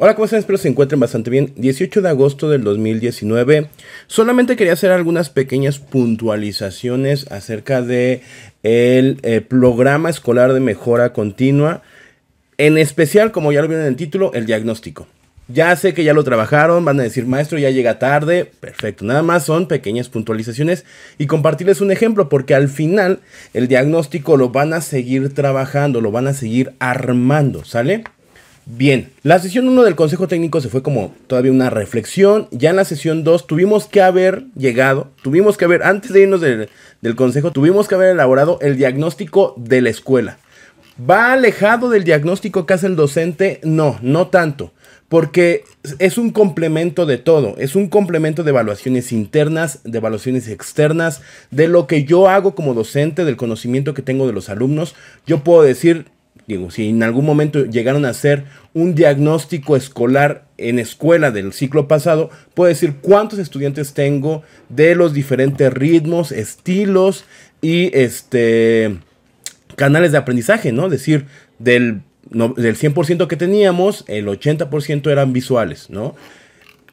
Hola, ¿cómo están? Espero se encuentren bastante bien. 18 de agosto del 2019. Solamente quería hacer algunas pequeñas puntualizaciones acerca de el eh, programa escolar de mejora continua. En especial, como ya lo vieron en el título, el diagnóstico. Ya sé que ya lo trabajaron, van a decir, maestro, ya llega tarde. Perfecto, nada más son pequeñas puntualizaciones y compartirles un ejemplo, porque al final el diagnóstico lo van a seguir trabajando, lo van a seguir armando, ¿sale? Bien, la sesión 1 del Consejo Técnico se fue como todavía una reflexión. Ya en la sesión 2 tuvimos que haber llegado, tuvimos que haber, antes de irnos del, Consejo, tuvimos que haber elaborado el diagnóstico de la escuela. ¿Va alejado del diagnóstico que hace el docente? No, no tanto porque es un complemento de todo, es un complemento de evaluaciones internas, de evaluaciones externas, de lo que yo hago como docente, del conocimiento que tengo de los alumnos. Yo puedo decir, digo, si en algún momento llegaron a hacer un diagnóstico escolar en escuela del ciclo pasado, puedo decir cuántos estudiantes tengo de los diferentes ritmos, estilos y este canales de aprendizaje, ¿no? Es decir, del, del 100% que teníamos, el 80% eran visuales, ¿no?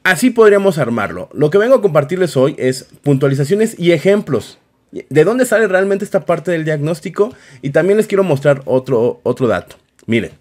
Así podríamos armarlo. Lo que vengo a compartirles hoy es puntualizaciones y ejemplos de dónde sale realmente esta parte del diagnóstico y también les quiero mostrar otro, otro dato. Miren,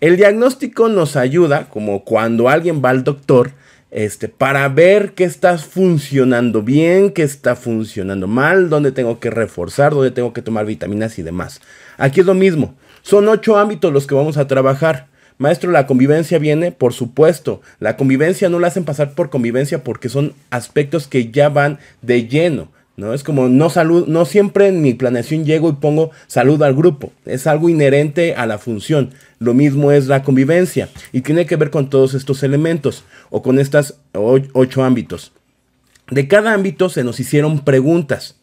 el diagnóstico nos ayuda, como cuando alguien va al doctor, este, para ver qué está funcionando bien, qué está funcionando mal, dónde tengo que reforzar, dónde tengo que tomar vitaminas y demás. Aquí es lo mismo. Son ocho ámbitos los que vamos a trabajar. Maestro, la convivencia viene, por supuesto. La convivencia no la hacen pasar por convivencia porque son aspectos que ya van de lleno. ¿no? Es como no salud, no siempre en mi planeación llego y pongo salud al grupo. Es algo inherente a la función. Lo mismo es la convivencia y tiene que ver con todos estos elementos o con estas ocho ámbitos. De cada ámbito se nos hicieron preguntas.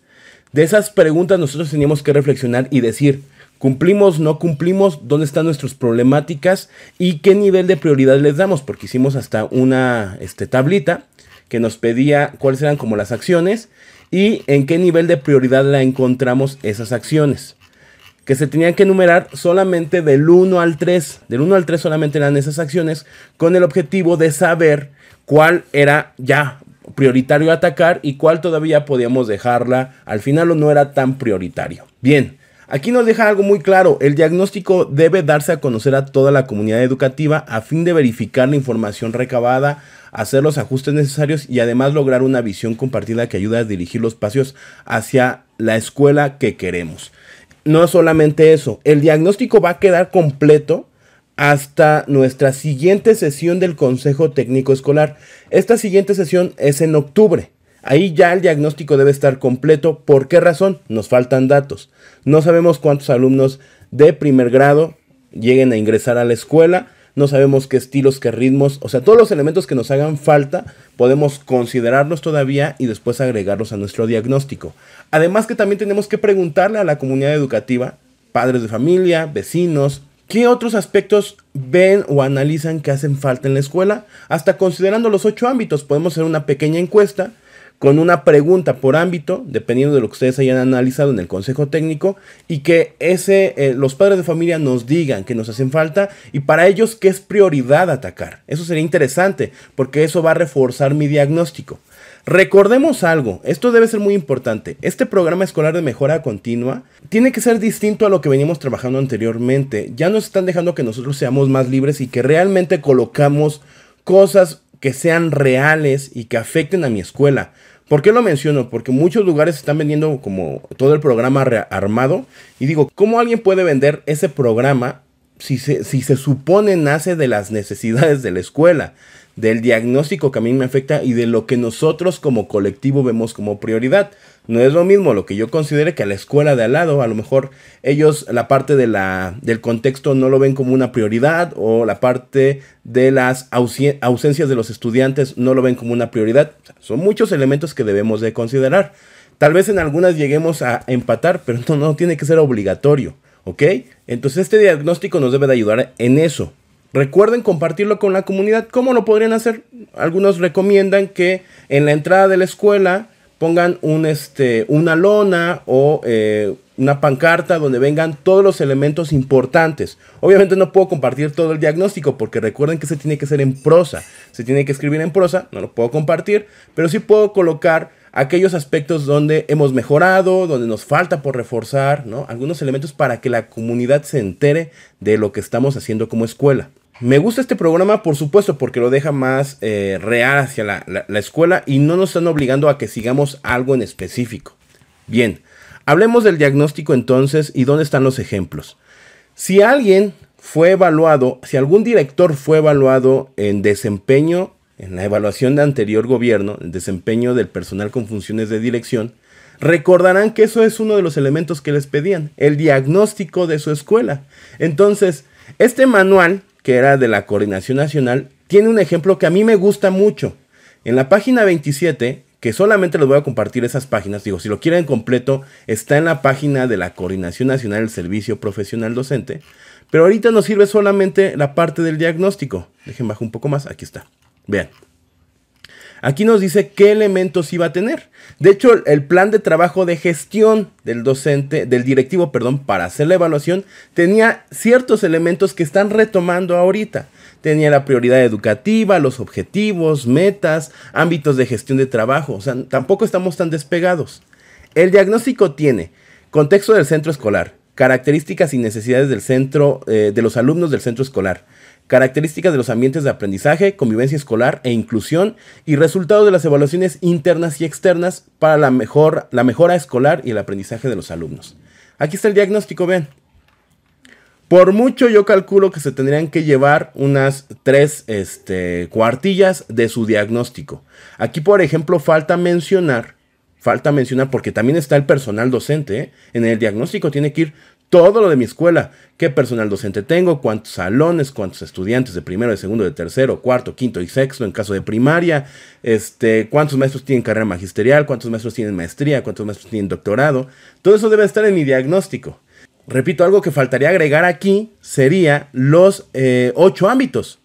De esas preguntas nosotros teníamos que reflexionar y decir, cumplimos, no cumplimos, dónde están nuestras problemáticas y qué nivel de prioridad les damos, porque hicimos hasta una este, tablita que nos pedía cuáles eran como las acciones y en qué nivel de prioridad la encontramos esas acciones. Que se tenían que enumerar solamente del 1 al 3. Del 1 al 3 solamente eran esas acciones con el objetivo de saber cuál era ya prioritario atacar y cuál todavía podíamos dejarla al final o no era tan prioritario. Bien, Aquí nos deja algo muy claro, el diagnóstico debe darse a conocer a toda la comunidad educativa a fin de verificar la información recabada hacer los ajustes necesarios y además lograr una visión compartida que ayuda a dirigir los pasos hacia la escuela que queremos. No solamente eso, el diagnóstico va a quedar completo hasta nuestra siguiente sesión del Consejo Técnico Escolar. Esta siguiente sesión es en octubre. Ahí ya el diagnóstico debe estar completo. ¿Por qué razón? Nos faltan datos. No sabemos cuántos alumnos de primer grado lleguen a ingresar a la escuela no sabemos qué estilos, qué ritmos, o sea, todos los elementos que nos hagan falta podemos considerarlos todavía y después agregarlos a nuestro diagnóstico. Además que también tenemos que preguntarle a la comunidad educativa, padres de familia, vecinos, ¿Qué otros aspectos ven o analizan que hacen falta en la escuela? Hasta considerando los ocho ámbitos, podemos hacer una pequeña encuesta con una pregunta por ámbito, dependiendo de lo que ustedes hayan analizado en el consejo técnico, y que ese, eh, los padres de familia nos digan que nos hacen falta y para ellos qué es prioridad atacar. Eso sería interesante porque eso va a reforzar mi diagnóstico. Recordemos algo, esto debe ser muy importante. Este programa escolar de mejora continua tiene que ser distinto a lo que veníamos trabajando anteriormente. Ya nos están dejando que nosotros seamos más libres y que realmente colocamos cosas que sean reales y que afecten a mi escuela. ¿Por qué lo menciono? Porque muchos lugares están vendiendo como todo el programa armado. Y digo, ¿cómo alguien puede vender ese programa si se, si se supone nace de las necesidades de la escuela, del diagnóstico que a mí me afecta y de lo que nosotros como colectivo vemos como prioridad? No es lo mismo lo que yo considere que a la escuela de al lado, a lo mejor ellos la parte de la, del contexto no lo ven como una prioridad o la parte de las ausencias de los estudiantes no lo ven como una prioridad. son muchos elementos que debemos de considerar. Tal vez en algunas lleguemos a empatar, pero no, no tiene que ser obligatorio, ¿ok? Entonces este diagnóstico nos debe de ayudar en eso. Recuerden compartirlo con la comunidad. ¿Cómo lo podrían hacer? Algunos recomiendan que en la entrada de la escuela pongan un, este, una lona o eh, una pancarta donde vengan todos los elementos importantes. Obviamente no puedo compartir todo el diagnóstico porque recuerden que se tiene que hacer en prosa. Se tiene que escribir en prosa, no lo puedo compartir, pero sí puedo colocar aquellos aspectos donde hemos mejorado, donde nos falta por reforzar, Algunos elementos para que la comunidad se entere de lo que estamos haciendo como escuela. Me gusta este programa, por supuesto, porque lo deja más eh, real hacia la, la escuela y no nos están obligando a que sigamos algo en específico. Bien, hablemos del diagnóstico entonces y dónde están los ejemplos. Si alguien fue evaluado, si algún director fue evaluado en desempeño, en la evaluación de anterior gobierno, el desempeño del personal con funciones de dirección, recordarán que eso es uno de los elementos que les pedían, el diagnóstico de su escuela. Entonces, este manual que era de la Coordinación Nacional, tiene un ejemplo que a mí me gusta mucho. En la página 27, que solamente les voy a compartir esas páginas, digo, si lo quieren completo, está en la página de la Coordinación Nacional del Servicio Profesional Docente, pero ahorita nos sirve solamente la parte del diagnóstico. Dejen bajo un poco más, aquí está. Vean. Aquí nos dice qué elementos iba a tener. De hecho, el plan de trabajo de gestión del docente, del directivo, perdón, para hacer la evaluación, tenía ciertos elementos que están retomando ahorita. Tenía la prioridad educativa, los objetivos, metas, ámbitos de gestión de trabajo. O sea, tampoco estamos tan despegados. El diagnóstico tiene contexto del centro escolar, Características y necesidades del centro, eh, de los alumnos del centro escolar. Características de los ambientes de aprendizaje, convivencia escolar e inclusión. Y resultados de las evaluaciones internas y externas para la, mejor, la mejora escolar y el aprendizaje de los alumnos. Aquí está el diagnóstico, ven Por mucho yo calculo que se tendrían que llevar unas tres este, cuartillas de su diagnóstico. Aquí, por ejemplo, falta mencionar Falta mencionar, porque también está el personal docente. ¿eh? En el diagnóstico tiene que ir todo lo de mi escuela. ¿Qué personal docente tengo? ¿Cuántos salones? ¿Cuántos estudiantes de primero, de segundo, de tercero, cuarto, quinto y sexto en caso de primaria? Este, ¿Cuántos maestros tienen carrera magisterial? ¿Cuántos maestros tienen maestría? ¿Cuántos maestros tienen doctorado? Todo eso debe estar en mi diagnóstico. Repito, algo que faltaría agregar aquí sería los eh, ocho ámbitos.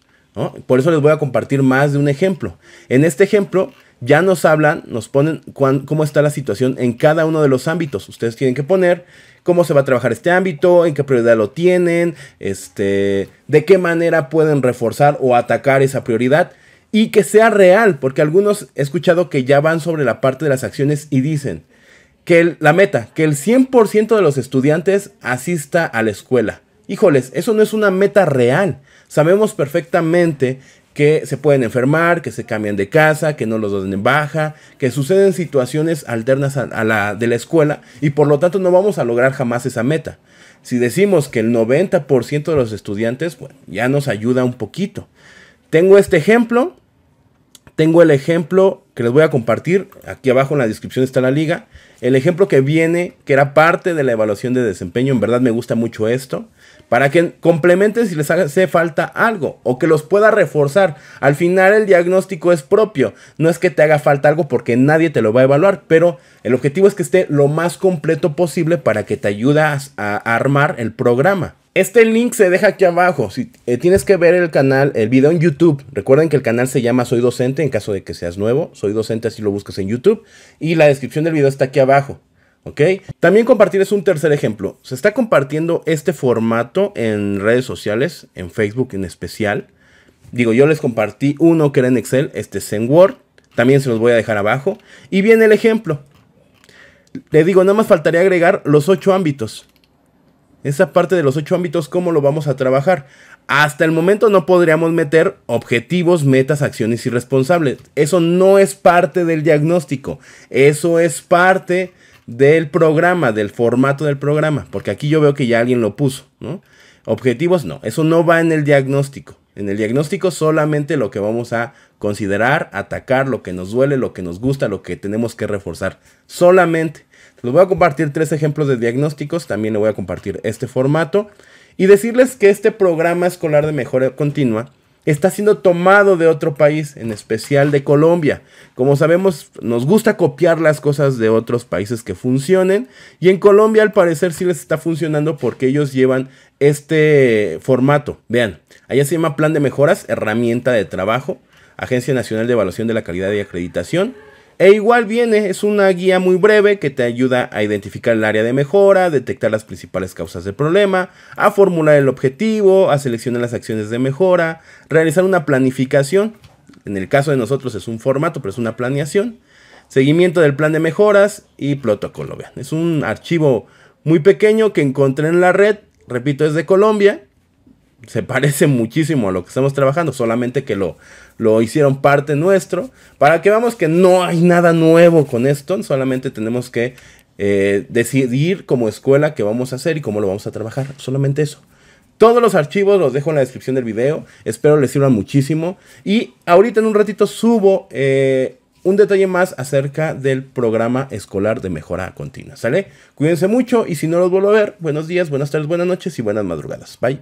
Por eso les voy a compartir más de un ejemplo. En este ejemplo, ya nos hablan, nos ponen cómo está la situación en cada uno de los ámbitos. Ustedes tienen que poner cómo se va a trabajar este ámbito, en qué prioridad lo tienen, este, de qué manera pueden reforzar o atacar esa prioridad y que sea real, porque algunos he escuchado que ya van sobre la parte de las acciones y dicen que la meta, que el 100% de los estudiantes asista a la escuela. Híjoles, eso no es una meta real. Sabemos perfectamente que se pueden enfermar, que se cambian de casa, que no los den baja, que suceden situaciones alternas a, la de la escuela y por lo tanto no vamos a lograr jamás esa meta. Si decimos que el 90% de los estudiantes, bueno, ya nos ayuda un poquito. Tengo este ejemplo, tengo el ejemplo que les voy a compartir, aquí abajo en la descripción está la liga, el ejemplo que viene, que era parte de la evaluación de desempeño, en verdad me gusta mucho esto, para que complementen si les hace falta algo o que los pueda reforzar. Al final el diagnóstico es propio, no es que te haga falta algo porque nadie te lo va a evaluar, pero el objetivo es que esté lo más completo posible para que te ayudas a armar el programa. Este link se deja aquí abajo. Si eh, tienes que ver el canal, el video en YouTube. Recuerden que el canal se llama Soy Docente en caso de que seas nuevo. Soy Docente así lo buscas en YouTube. Y la descripción del video está aquí abajo. ¿Ok? También compartir es un tercer ejemplo. Se está compartiendo este formato en redes sociales, en Facebook en especial. Digo, yo les compartí uno que era en Excel, este es en Word. También se los voy a dejar abajo. Y viene el ejemplo. Le digo, nada más faltaría agregar los ocho ámbitos. Esa parte de los ocho ámbitos, ¿cómo lo vamos a trabajar? Hasta el momento no podríamos meter objetivos, metas, acciones y responsables. Eso no es parte del diagnóstico. Eso es parte del programa, del formato del programa. Porque aquí yo veo que ya alguien lo puso, ¿no? Objetivos no, eso no va en el diagnóstico. En el diagnóstico solamente lo que vamos a considerar, atacar, lo que nos duele, lo que nos gusta, lo que tenemos que reforzar. Solamente. Les voy a compartir tres ejemplos de diagnósticos. También le voy a compartir este formato. Y decirles que este programa escolar de mejora continua está siendo tomado de otro país, en especial de Colombia. Como sabemos, nos gusta copiar las cosas de otros países que funcionen y en Colombia al parecer sí les está funcionando porque ellos llevan este formato. Vean, allá se llama Plan de Mejoras, Herramienta de Trabajo, Agencia Nacional de Evaluación de la Calidad y Acreditación. E igual viene, es una guía muy breve que te ayuda a identificar el área de mejora, detectar las principales causas del problema, a formular el objetivo, a seleccionar las acciones de mejora, realizar una planificación, en el caso de nosotros es un formato, pero es una planeación, seguimiento del plan de mejoras y protocolo. es un archivo muy pequeño que encontré en la red, repito, es de Colombia se parece muchísimo a lo que estamos trabajando, solamente que lo, lo hicieron parte nuestro, para que veamos que no hay nada nuevo con esto, solamente tenemos que eh, decidir como escuela qué vamos a hacer y cómo lo vamos a trabajar, solamente eso. Todos los archivos los dejo en la descripción del video, espero les sirva muchísimo y ahorita en un ratito subo... Eh, un detalle más acerca del programa escolar de mejora continua, ¿sale? Cuídense mucho y si no los vuelvo a ver, buenos días, buenas tardes, buenas noches y buenas madrugadas. Bye.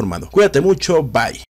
Cuídate mucho, bye.